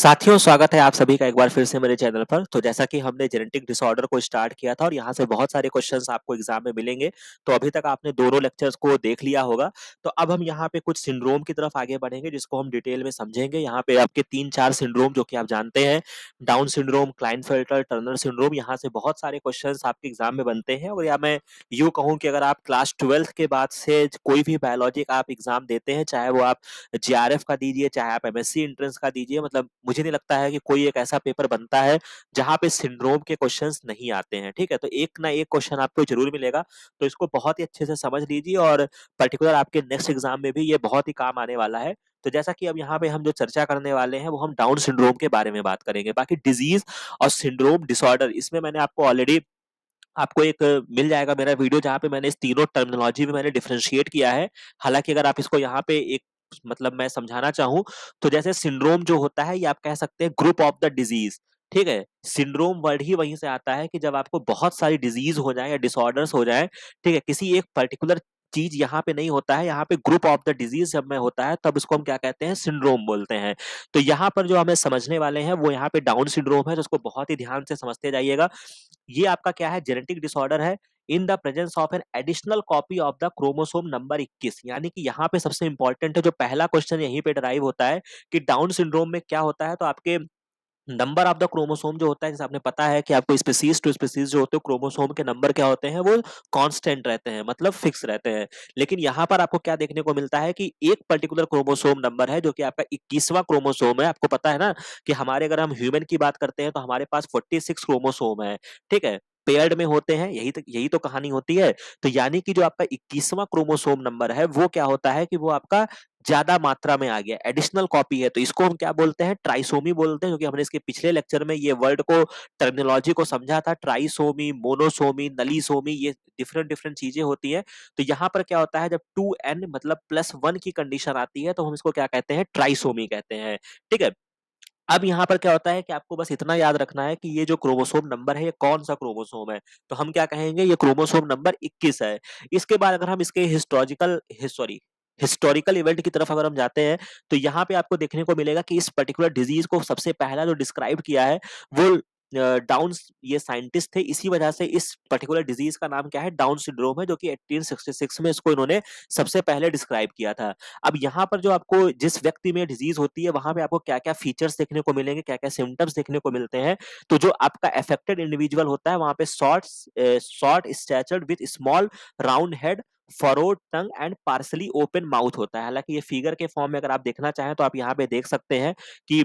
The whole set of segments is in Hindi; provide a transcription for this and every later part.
साथियों स्वागत है आप सभी का एक बार फिर से मेरे चैनल पर तो जैसा कि हमने जेनेटिक डिसऑर्डर को स्टार्ट किया था और यहाँ से बहुत सारे क्वेश्चंस आपको एग्जाम में मिलेंगे तो अभी तक आपने दोनों लेक्चर्स को देख लिया होगा तो अब हम यहाँ पे कुछ सिंड्रोम की तरफ आगे बढ़ेंगे जिसको हम डिटेल में समझेंगे यहाँ पे आपके तीन चार सिंड्रोम जो की आप जानते हैं Down syndrome Klinefelter Turner syndrome यहाँ से बहुत सारे क्वेश्चन आपके एग्जाम में बनते हैं और या मैं यू कहूँ की अगर आप क्लास ट्वेल्थ के बाद से कोई भी बायोलॉजी आप एग्जाम देते हैं चाहे वो आप जे का दीजिए चाहे आप एम एंट्रेंस का दीजिए मतलब मुझे नहीं लगता है कि कोई एक ऐसा पेपर बनता है जहां पे सिंड्रोम के क्वेश्चंस नहीं आते हैं ठीक है तो एक ना एक क्वेश्चन आपको जरूर मिलेगा तो इसको बहुत ही अच्छे से समझ लीजिए और पर्टिकुलर आपके नेक्स्ट एग्जाम में भी ये बहुत ही काम आने वाला है तो जैसा कि अब यहाँ पे हम जो चर्चा करने वाले हैं वो हम डाउन सिंड्रोम के बारे में बात करेंगे बाकी डिजीज और सिंड्रोम डिसऑर्डर इसमें मैंने आपको ऑलरेडी आपको एक मिल जाएगा मेरा वीडियो जहाँ पे मैंने इस तीनों टर्मिनोलॉजी में मैंने डिफ्रेंशिएट किया है हालांकि अगर आप इसको यहाँ पे एक मतलब मैं समझाना चाहूँ तो जैसे सिंड्रोम जो होता है ये आप कह सकते हैं ग्रुप ऑफ द डिजीज ठीक है सिंड्रोम वर्ड ही वहीं से आता है कि जब आपको बहुत सारी डिजीज हो जाए या डिसऑर्डर्स हो जाए ठीक है किसी एक पर्टिकुलर चीज यहाँ पे नहीं होता है यहाँ पे ग्रुप ऑफ द डिजीज जब में होता है तब इसको हम क्या कहते हैं सिंड्रोम बोलते हैं तो यहाँ पर जो हमें समझने वाले हैं वो यहाँ पे डाउन सिंड्रोम है जिसको बहुत ही ध्यान से समझते जाइएगा ये आपका क्या है जेनेटिक डिसऑर्डर है in the presence of an additional copy of the chromosome number 21 यानी कि यहाँ पे सबसे इंपॉर्टेंट है जो पहला क्वेश्चन यहीं पे डराइव होता है कि डाउन सिंड्रोम में क्या होता है तो आपके नंबर ऑफ द क्रोमोसोम जो होता है जैसे आपने पता है कि आपको स्पेसीज टू स्पेसीज जो होते हैं क्रोमोसोम के नंबर क्या होते हैं वो कांस्टेंट रहते हैं मतलब फिक्स रहते हैं लेकिन यहाँ पर आपको क्या देखने को मिलता है कि एक पर्टिकुलर क्रोमोसोम नंबर है जो कि आपका इक्कीसवां क्रोमोसोम है आपको पता है ना कि हमारे अगर हम ह्यूमन की बात करते हैं तो हमारे पास फोर्टी सिक्स क्रोमोसोम है ठीक है पेयर्ड में होते हैं यही तो यही तो कहानी होती है तो यानी कि जो आपका इक्कीसवा क्रोमोसोम नंबर है वो क्या होता है कि वो आपका ज्यादा मात्रा में आ गया एडिशनल कॉपी है तो इसको हम क्या बोलते हैं ट्राइसोमी बोलते हैं क्योंकि हमने इसके पिछले लेक्चर में ये वर्ड को टर्मिनोलॉजी को समझा था ट्राइसोमी मोनोसोमी नलीसोमी ये डिफरेंट डिफरेंट चीजें होती है तो यहाँ पर क्या होता है जब टू एन मतलब प्लस वन की कंडीशन आती है तो हम इसको क्या कहते हैं ट्राइसोमी कहते हैं ठीक है अब यहाँ पर क्या होता है कि आपको बस इतना याद रखना है कि ये जो क्रोमोसोम नंबर है ये कौन सा क्रोमोसोम है तो हम क्या कहेंगे ये क्रोमोसोम नंबर 21 है इसके बाद अगर हम इसके हिस्टोरिकल सॉरी हिस्टोरिकल इवेंट की तरफ अगर हम जाते हैं तो यहाँ पे आपको देखने को मिलेगा कि इस पर्टिकुलर डिजीज को सबसे पहला जो डिस्क्राइब किया है वो डाउन ये साइंटिस्ट थे इसी वजह से इस पर्टिकुलर डिजीज का नाम क्या है डाउन सिंड्रोम है जो कि 1866 में इसको इन्होंने सबसे पहले डिस्क्राइब किया था अब यहाँ पर जो आपको जिस व्यक्ति में डिजीज होती है वहां पे आपको क्या क्या फीचर्स देखने को मिलेंगे क्या क्या सिम्टम्स देखने को मिलते हैं तो जो आपका एफेक्टेड इंडिविजुअल होता है वहां पे short short statured with small round head forward tongue and partially open mouth होता है हालांकि ये फिगर के फॉर्म में अगर आप देखना चाहें तो आप यहाँ पे देख सकते हैं कि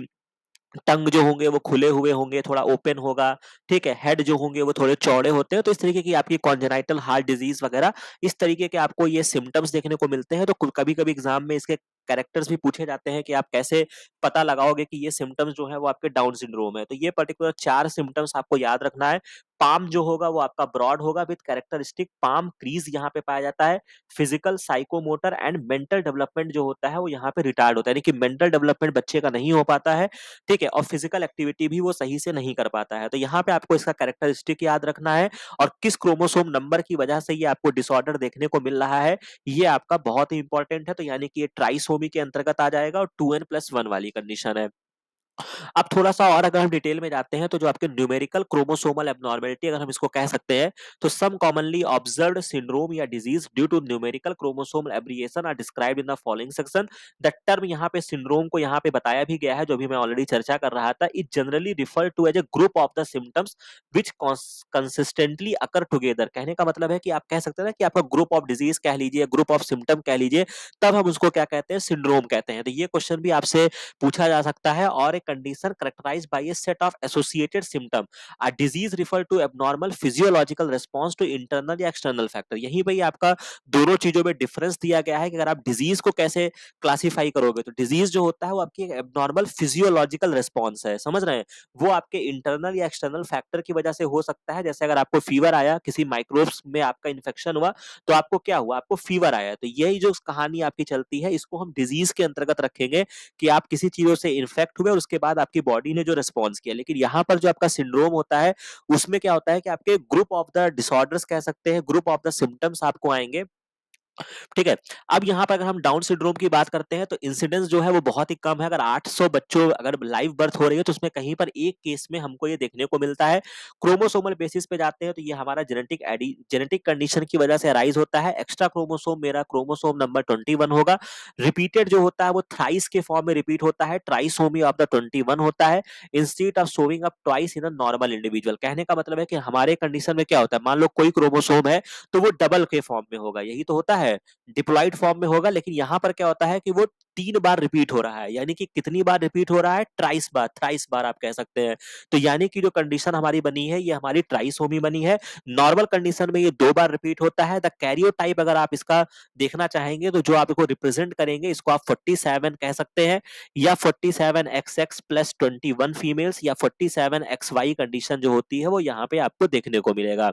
टंग जो होंगे वो खुले हुए होंगे थोड़ा ओपन होगा ठीक है हेड जो होंगे वो थोड़े चौड़े होते हैं तो इस तरीके की आपकी कॉन्जेनाइटल हार्ट डिजीज वगैरह इस तरीके के आपको ये सिम्टम्स देखने को मिलते हैं तो कभी कभी एग्जाम में इसके कैरेक्टर्स भी पूछे जाते हैं कि आप कैसे पता लगाओगे कि ये सिम्टम्स जो है वो आपके डाउन सिंड्रोम है तो ये पर्टिकुलर चार सिम्टम्स आपको याद रखना है पाम जो होगा वो आपका ब्रॉड होगा विद कैरेक्टरिस्टिक पाम क्रीज यहाँ पे पाया जाता है physical psychomotor and mental development जो होता है वो यहाँ पे रिटायर्ड होता है यानी कि मेंटल डेवलपमेंट बच्चे का नहीं हो पाता है ठीक है और फिजिकल एक्टिविटी भी वो सही से नहीं कर पाता है तो यहाँ पे आपको इसका कैरेक्टरिस्टिक याद रखना है और किस क्रोमोसोम नंबर की वजह से ये आपको डिसऑर्डर देखने को मिल रहा है ये आपका बहुत ही इंपॉर्टेंट है तो यानी कि ये ट्राइसोमी के अंतर्गत आ जाएगा और टू एन प्लस वन वाली कंडीशन है अब थोड़ा सा और अगर हम डिटेल में जाते हैं तो जो आपके न्यूमेरिकल क्रोमोसोमल एबनॉर्मेलिटी अगर हम इसको कह सकते हैं तो सम कॉमनली ऑब्जर्व सिंड्रोम या disease due to numerical chromosome aberration are describe in the following section the term यहाँ पे सिंड्रोम को यहाँ पे बताया भी गया है जो भी मैं ऑलरेडी चर्चा कर रहा था it generally refer to as a group of the symptoms which consistently occur together कहने का मतलब है कि आप कह सकते हैं ना कि आपका ग्रुप ऑफ डिजीज कह लीजिए ग्रुप ऑफ सिम्टम कह लीजिए तब हम उसको क्या कहते हैं सिंड्रोम कहते हैं तो ये क्वेश्चन भी आपसे पूछा जा सकता है और एक condition characterized by a set of associated symptom a disease refer to abnormal physiological response to internal या external factor यहीं भाई आपका दोनों चीजों में डिफरेंस दिया गया है कि अगर आप डिजीज को कैसे क्लासिफाई करोगे तो डिजीज जो होता है वो आपकी एबनॉर्मल फिजियोलॉजिकल रेस्पॉन्स है समझ रहे हैं वो आपके इंटरनल या एक्सटर्नल फैक्टर की वजह से हो सकता है जैसे अगर आपको फीवर आया किसी माइक्रोब्स में आपका इन्फेक्शन हुआ तो आपको क्या हुआ आपको फीवर आया तो यही जो कहानी आपकी चलती है इसको हम डिजीज के अंतर्गत रखेंगे कि आप किसी चीजों से इन्फेक्ट हुए और उसके उसके बाद आपकी बॉडी ने जो रिस्पॉन्स किया लेकिन यहाँ पर जो आपका सिंड्रोम होता है उसमें क्या होता है कि आपके ग्रुप ऑफ द डिसऑर्डर्स कह सकते हैं ग्रुप ऑफ द सिम्टम्स आपको आएंगे ठीक है अब यहाँ पर अगर हम डाउन सिंड्रोम की बात करते हैं तो इंसिडेंस जो है वो बहुत ही कम है अगर 800 बच्चों अगर लाइव बर्थ हो रही है तो उसमें कहीं पर एक केस में हमको ये देखने को मिलता है क्रोमोसोमल बेसिस पे जाते हैं तो ये हमारा जेनेटिक जेनेटिक कंडीशन की वजह से राइज होता है एक्स्ट्रा क्रोमोसोम मेरा क्रोमोसोम नंबर ट्वेंटी होगा रिपीटेड जो होता है वो थ्राइस के फॉर्म में रिपीट होता है ट्राइसोमी ऑफ द ट्वेंटी होता है instead of showing up twice in a normal individual कहने का मतलब है कि हमारे कंडीशन में क्या होता है मान लो कोई क्रोमोसोम है तो वो डबल के फॉर्म में होगा यही तो होता है है डिप्लॉइड फॉर्म में होगा लेकिन यहाँ पर क्या होता है कि वो तीन बार रिपीट हो रहा है यानी कि कितनी बार रिपीट हो रहा है ट्राइस बार थ्राइस बार आप कह सकते हैं तो यानी कि जो कंडीशन हमारी बनी है ये हमारी ट्राइस होमी बनी है नॉर्मल कंडीशन में ये दो बार रिपीट होता है द कैरियो टाइप अगर आप इसका देखना चाहेंगे तो जो आप इसको रिप्रेजेंट करेंगे इसको आप फोर्टी कह सकते हैं या forty seven X X plus twenty one females या forty seven X Y condition जो होती है वो यहाँ पे आपको देखने को मिलेगा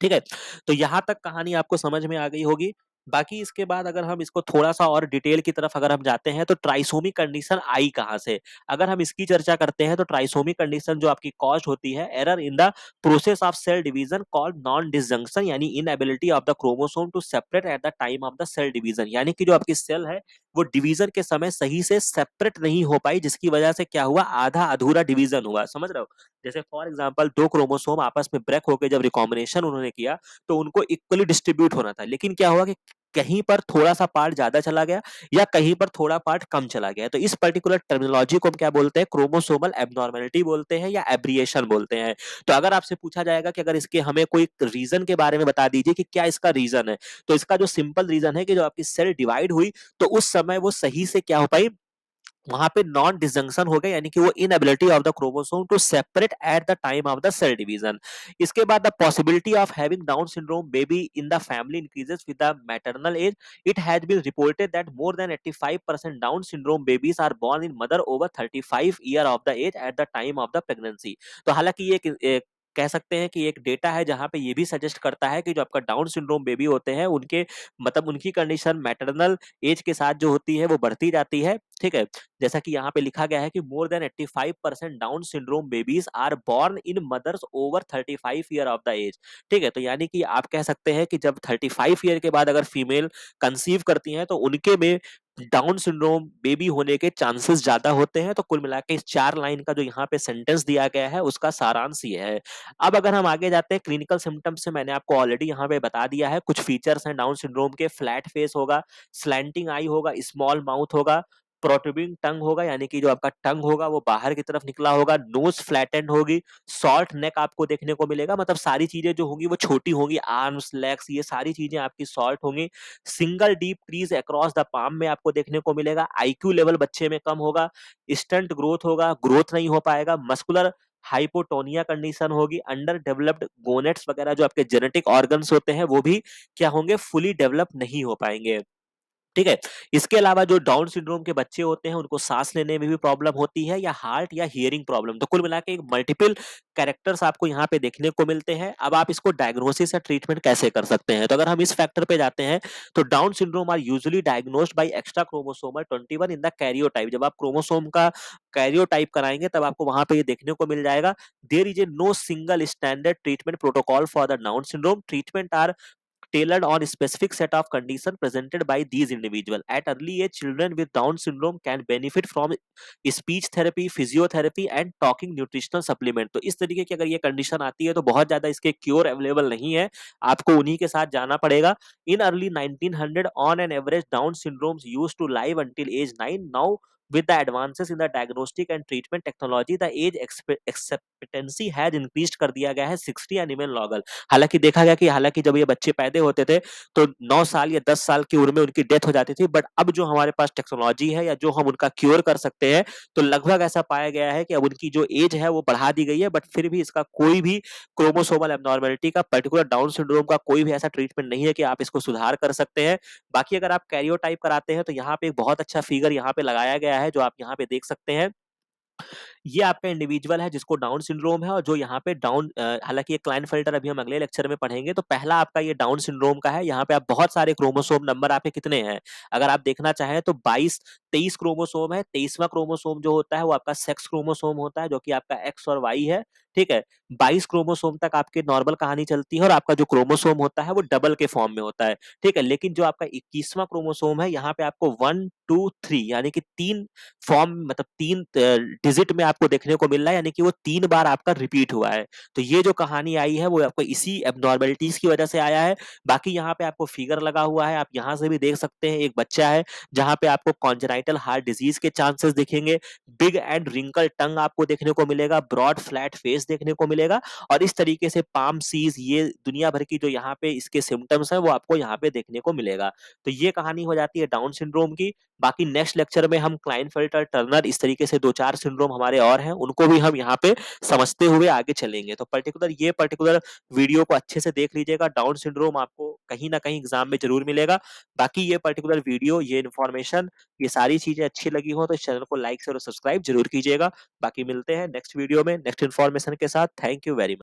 ठीक है तो यहां तक कहानी आपको समझ में आ गई होगी बाकी इसके बाद अगर हम इसको थोड़ा सा और डिटेल की तरफ अगर हम जाते हैं तो ट्राइसोमी कंडीशन आई कहाँ से अगर हम इसकी चर्चा करते हैं तो ट्राइसोमी कंडीशन जो आपकी कॉस्ट होती है error in the process of cell division called non disjunction यानी ability of the chromosome to separate at the time of the cell division यानी कि जो आपकी सेल है वो डिवीजन के समय सही से सेपरेट नहीं हो पाई जिसकी वजह से क्या हुआ आधा अधूरा डिवीजन हुआ समझ रहे हो जैसे फॉर एग्जाम्पल दो क्रोमोसोम आपस में ब्रेक होकर जब रिकॉम्बिनेशन उन्होंने किया तो उनको इक्वली डिस्ट्रीब्यूट होना था लेकिन क्या हुआ कि कहीं पर थोड़ा सा पार्ट ज्यादा चला गया या कहीं पर थोड़ा पार्ट कम चला गया तो इस पर्टिकुलर टर्मिनोलॉजी को हम क्या बोलते हैं क्रोमोसोमल एबनॉर्मेलिटी बोलते हैं या एब्रिएशन बोलते हैं तो अगर आपसे पूछा जाएगा कि अगर इसके हमें कोई रीजन के बारे में बता दीजिए कि क्या इसका रीजन है तो इसका जो सिंपल रीजन है कि जो आपकी सेल डिवाइड हुई तो उस समय वो सही से क्या हो पाई वहां पे नॉन डिजंक्शन हो गया यानी कि वो inability of the chromosome to separate at the time of the cell division इसके बाद the possibility of having Down syndrome baby in the family increases with the maternal age it has been reported that more than 85% Down syndrome babies are born in mother over 35 year of the age at the time of the pregnancy तो हालांकि ये एक कह सकते हैं कि एक डेटा है जहाँ पे ये भी सजेस्ट करता है कि जो आपका डाउन सिंड्रोम बेबी होते हैं उनके मतलब उनकी कंडीशन मैटरनल एज के साथ जो होती है वो बढ़ती जाती है ठीक है जैसा कि यहाँ पे लिखा गया है कि more than 85 percent Down syndrome babies are born in mothers over 35 year of the age ठीक है तो यानी कि आप कह सकते हैं कि जब 35 ईयर के बाद अगर फीमेल कंसीव करती हैं तो उनके में डाउन सिंड्रोम बेबी होने के चांसेस ज्यादा होते हैं तो कुल मिला इस चार लाइन का जो यहाँ पे सेंटेंस दिया गया है उसका सारांश ये है अब अगर हम आगे जाते हैं क्लिनिकल सिम्टम्स से मैंने आपको ऑलरेडी यहाँ पे बता दिया है कुछ फीचर्स हैं डाउन सिंड्रोम के फ्लैट फेस होगा स्लैंटिंग आई होगा स्मॉल माउथ होगा प्रोटोबिन टंग होगा यानी कि जो आपका टंग होगा वो बाहर की तरफ निकला होगा नोज फ्लैटेंड होगी शॉर्ट नेक आपको देखने को मिलेगा मतलब सारी चीजें जो होंगी वो छोटी होंगी आर्म्स लेग्स ये सारी चीजें आपकी शॉर्ट होंगी single deep crease across the palm में आपको देखने को मिलेगा आईक्यू लेवल बच्चे में कम होगा स्टंट ग्रोथ होगा ग्रोथ नहीं हो पाएगा मस्कुलर हाइपोटोनिया कंडीशन होगी अंडर डेवलप्ड गोनेट्स वगैरह जो आपके जेनेटिक ऑर्गन्स होते हैं वो भी क्या होंगे फुली डेवलप नहीं हो पाएंगे ठीक है इसके अलावा जो डाउन सिंड्रोम के बच्चे होते हैं उनको सांस लेने में भी प्रॉब्लम होती है या हार्ट या हियरिंग प्रॉब्लम तो कुल मिला एक मल्टीपल कैरेक्टर्स आपको यहाँ पे देखने को मिलते हैं अब आप इसको डायग्नोसिस या ट्रीटमेंट कैसे कर सकते हैं तो अगर हम इस फैक्टर पे जाते हैं तो Down syndrome are usually diagnose by extra chromosome twenty one in the कैरियो जब आप क्रोमोसोम का कैरियोटाइप कराएंगे तब आपको वहां पर देखने को मिल जाएगा there is a no single standard treatment protocol for the Down syndrome treatment are tailored on specific set of condition presented by these individual at early age children with down syndrome can benefit from speech therapy physiotherapy and talking nutritional supplement to is tarike ki agar ye condition aati hai to bahut zyada iske cure available nahi hai aapko unhi ke sath jana padega in early 1900 on an average down syndromes used to live until age 9 now With the advances in the diagnostic and treatment technology, the age expectancy has increased कर दिया गया है 60 and even longer. हालांकि देखा गया कि हालांकि जब ये बच्चे पैदा होते थे तो 9 साल या 10 साल की उम्र में उनकी डेथ हो जाती थी बट अब जो हमारे पास टेक्नोलॉजी है या जो हम उनका क्योर कर सकते हैं तो लगभग ऐसा पाया गया है कि अब उनकी जो एज है वो बढ़ा दी गई है बट फिर भी इसका कोई भी क्रोमोसोमल एबनॉर्मेलिटी का पर्टिकुलर डाउन सिंड्रोम का कोई भी ऐसा ट्रीटमेंट नहीं है कि आप इसको सुधार कर सकते हैं बाकी अगर आप कैरियो टाइप कराते हैं तो यहाँ पे एक बहुत अच्छा फिगर यहाँ पे लगाया गया गया है जो आप यहाँ पे देख सकते हैं ये आपका इंडिविजुअल है जिसको डाउन सिंड्रोम है और जो यहाँ पे डाउन हालांकि ये क्लाइन फिल्टर अभी हम अगले लेक्चर में पढ़ेंगे तो पहला आपका ये डाउन सिंड्रोम का है यहाँ पे आप बहुत सारे क्रोमोसोम नंबर आपके कितने हैं अगर आप देखना चाहें तो 22 23 क्रोमोसोम है तेईसवा क्रोमोसोम जो होता है वो आपका सेक्स क्रोमोसोम होता है जो की आपका एक्स और वाई है ठीक है बाईस क्रोमोसोम तक आपके नॉर्मल कहानी चलती है और आपका जो क्रोमोसोम होता है वो डबल के फॉर्म में होता है ठीक है लेकिन जो आपका इक्कीसवा क्रोमोसोम है यहाँ पे आपको वन टू थ्री यानी कि तीन फॉर्म मतलब तीन डिजिट में आपको देखने को मिल रहा है यानी कि वो तीन बार आपका रिपीट हुआ है तो ये जो कहानी आई है वो आपको इसी एबनॉर्मेलिटीज की वजह से आया है बाकी यहाँ पे आपको फिगर लगा हुआ है आप यहाँ से भी देख सकते हैं एक बच्चा है जहाँ पे आपको कॉन्जेनाइटल हार्ट डिजीज के चांसेस दिखेंगे बिग एंड रिंकल टंग आपको देखने को मिलेगा ब्रॉड फ्लैट फेस फेस देखने को मिलेगा और इस तरीके से पाम सीज ये दुनिया भर की जो यहाँ पे इसके सिम्टम्स हैं वो आपको यहाँ पे देखने को मिलेगा तो ये कहानी हो जाती है डाउन सिंड्रोम की बाकी नेक्स्ट लेक्चर में हम क्लाइन फिल्टर टर्नर इस तरीके से दो चार सिंड्रोम हमारे और हैं उनको भी हम यहाँ पे समझते हुए आगे चलेंगे तो पर्टिकुलर ये पर्टिकुलर वीडियो को अच्छे से देख लीजिएगा डाउन सिंड्रोम आपको कहीं ना कहीं एग्जाम में जरूर मिलेगा बाकी ये पर्टिकुलर वीडियो ये इन्फॉर्मेशन ये सारी चीजें अच्छी लगी हो तो इस चैनल को लाइक और सब्सक्राइब जरूर कीजिएगा बाकी मिलते हैं नेक्स्ट वीडियो में नेक्स्ट इन्फॉर्मेशन के साथ थैंक यू वेरी मच